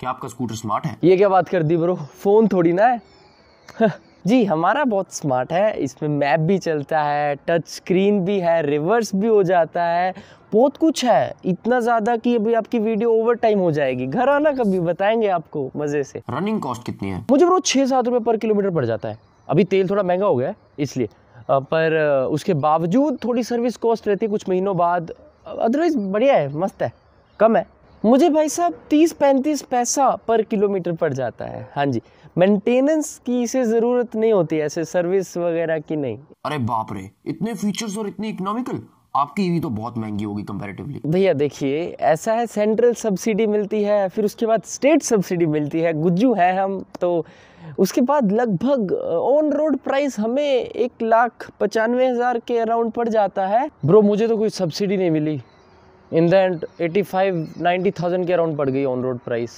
क्या आपका scooter smart है ये क्या बात कर दी ब्रो फोन थोड़ी ना है हाँ, जी हमारा बहुत स्मार्ट है इसमें मैप भी चलता है टच स्क्रीन भी है रिवर्स भी हो जाता है बहुत कुछ है इतना ज़्यादा कि अभी आपकी वीडियो ओवर टाइम हो जाएगी घर आना कभी बताएंगे आपको मज़े से रनिंग कॉस्ट कितनी है मुझे ब्रो छः सात रुपये पर किलोमीटर पड़ जाता है अभी तेल थोड़ा महंगा हो गया है इसलिए पर उसके बावजूद थोड़ी सर्विस कॉस्ट रहती है कुछ महीनों बाद अदरवाइज़ बढ़िया है मस्त है कम है मुझे भाई साहब तीस पैंतीस पैसा पर किलोमीटर पड़ जाता है हाँ जी मेंटेनेंस की इसे ज़रूरत नहीं होती ऐसे सर्विस वगैरह की नहीं अरे बाप रे इतने फीचर्स और इतनी इकोनॉमिकल आपकी ईवी तो बहुत महंगी होगी कंपैरेटिवली भैया देखिए ऐसा है सेंट्रल सब्सिडी मिलती है फिर उसके बाद स्टेट सब्सिडी मिलती है गुज्जू है हम तो उसके बाद लगभग ऑन रोड प्राइस हमें एक लाख पचानवे हज़ार के अराउंड पड़ जाता है ब्रो मुझे तो कोई सब्सिडी नहीं मिली in the end eighty five ninety thousand के अराउंड पड़ गई ऑन रोड प्राइस